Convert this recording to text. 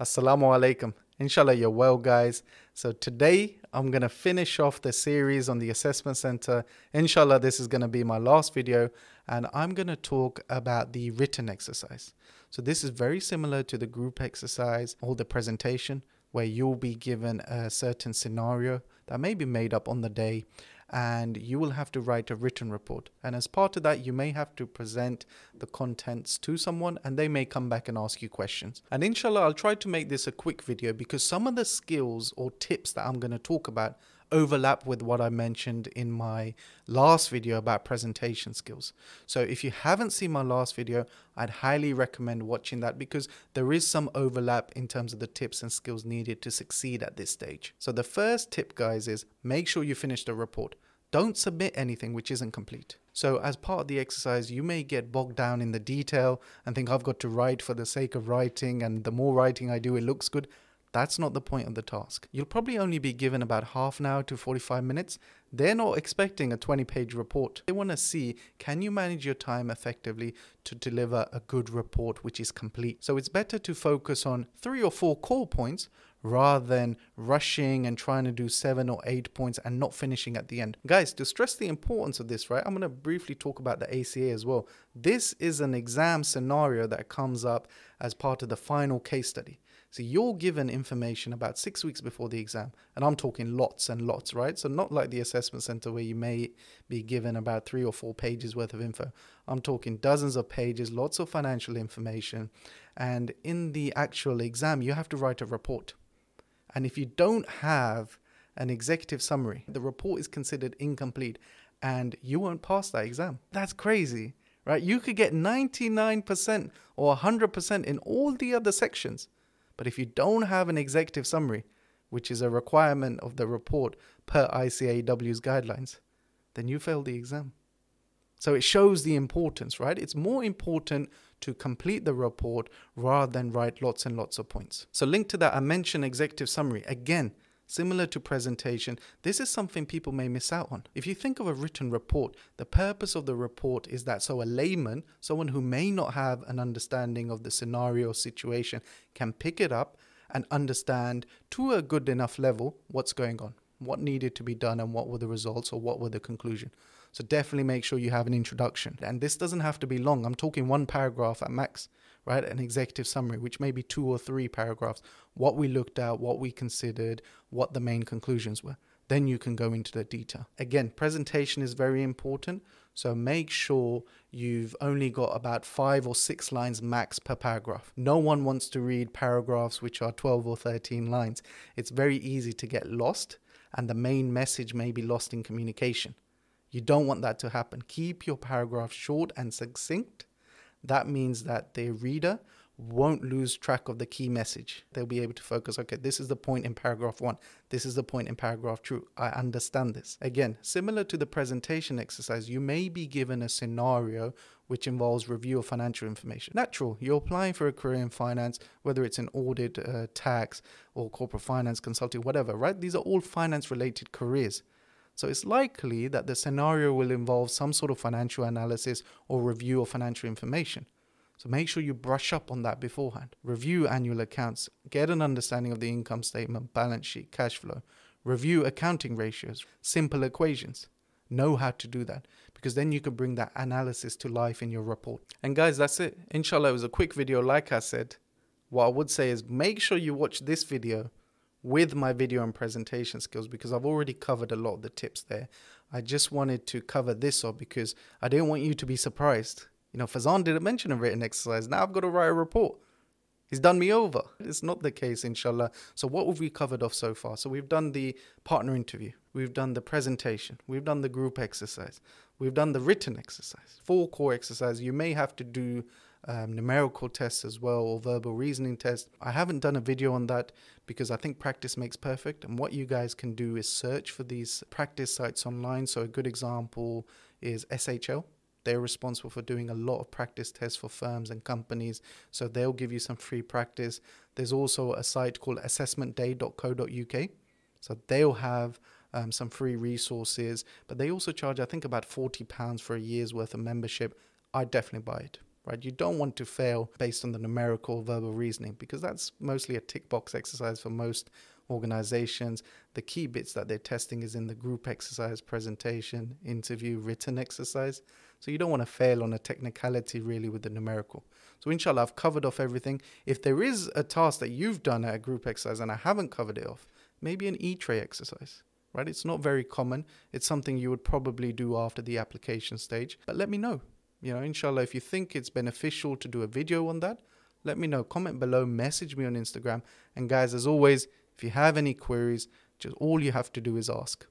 Assalamu alaikum. Inshallah, you're well, guys. So, today I'm going to finish off the series on the assessment center. Inshallah, this is going to be my last video, and I'm going to talk about the written exercise. So, this is very similar to the group exercise or the presentation, where you'll be given a certain scenario that may be made up on the day, and you will have to write a written report. And as part of that, you may have to present the contents to someone and they may come back and ask you questions. And inshallah, I'll try to make this a quick video because some of the skills or tips that I'm going to talk about overlap with what I mentioned in my last video about presentation skills. So if you haven't seen my last video, I'd highly recommend watching that because there is some overlap in terms of the tips and skills needed to succeed at this stage. So the first tip, guys, is make sure you finish the report. Don't submit anything which isn't complete. So, as part of the exercise, you may get bogged down in the detail and think, I've got to write for the sake of writing, and the more writing I do, it looks good. That's not the point of the task. You'll probably only be given about half an hour to 45 minutes. They're not expecting a 20 page report. They want to see can you manage your time effectively to deliver a good report which is complete. So it's better to focus on three or four core points rather than rushing and trying to do seven or eight points and not finishing at the end. Guys, to stress the importance of this, right, I'm going to briefly talk about the ACA as well. This is an exam scenario that comes up as part of the final case study. So you're given information about six weeks before the exam, and I'm talking lots and lots, right? So not like the assessment center where you may be given about three or four pages worth of info. I'm talking dozens of pages, lots of financial information, and in the actual exam, you have to write a report. And if you don't have an executive summary, the report is considered incomplete and you won't pass that exam. That's crazy, right? You could get 99% or 100% in all the other sections, but if you don't have an executive summary, which is a requirement of the report per ICAW's guidelines, then you fail the exam. So it shows the importance, right? It's more important to complete the report rather than write lots and lots of points. So, linked to that, I mentioned executive summary. Again, similar to presentation, this is something people may miss out on. If you think of a written report, the purpose of the report is that so a layman, someone who may not have an understanding of the scenario situation, can pick it up and understand to a good enough level what's going on what needed to be done and what were the results or what were the conclusion. So definitely make sure you have an introduction. And this doesn't have to be long. I'm talking one paragraph at max, right? An executive summary, which may be two or three paragraphs, what we looked at, what we considered, what the main conclusions were. Then you can go into the detail. Again, presentation is very important. So make sure you've only got about five or six lines max per paragraph. No one wants to read paragraphs which are 12 or 13 lines. It's very easy to get lost and the main message may be lost in communication. You don't want that to happen. Keep your paragraph short and succinct. That means that the reader won't lose track of the key message. They'll be able to focus, okay, this is the point in paragraph one. This is the point in paragraph two. I understand this. Again, similar to the presentation exercise, you may be given a scenario which involves review of financial information. Natural, you're applying for a career in finance, whether it's an audit, uh, tax, or corporate finance consulting, whatever, right? These are all finance related careers. So it's likely that the scenario will involve some sort of financial analysis or review of financial information. So make sure you brush up on that beforehand. Review annual accounts, get an understanding of the income statement, balance sheet, cash flow. Review accounting ratios, simple equations. Know how to do that because then you can bring that analysis to life in your report. And guys, that's it. Inshallah, it was a quick video. Like I said, what I would say is make sure you watch this video with my video and presentation skills because I've already covered a lot of the tips there. I just wanted to cover this up because I didn't want you to be surprised you know, Fazan didn't mention a written exercise. Now I've got to write a report. He's done me over. It's not the case, inshallah. So, what have we covered off so far? So, we've done the partner interview, we've done the presentation, we've done the group exercise, we've done the written exercise, four core exercises. You may have to do um, numerical tests as well or verbal reasoning tests. I haven't done a video on that because I think practice makes perfect. And what you guys can do is search for these practice sites online. So, a good example is SHL, they're responsible for doing a lot of practice tests for firms and companies. So they'll give you some free practice. There's also a site called assessmentday.co.uk. So they'll have um, some free resources, but they also charge, I think, about £40 for a year's worth of membership. I definitely buy it. Right? You don't want to fail based on the numerical verbal reasoning because that's mostly a tick box exercise for most organizations. The key bits that they're testing is in the group exercise, presentation, interview, written exercise. So you don't want to fail on a technicality really with the numerical. So inshallah, I've covered off everything. If there is a task that you've done at a group exercise and I haven't covered it off, maybe an E-tray exercise right? It's not very common. It's something you would probably do after the application stage. But let me know. You know, inshallah, if you think it's beneficial to do a video on that, let me know. Comment below, message me on Instagram. And guys, as always, if you have any queries, just all you have to do is ask.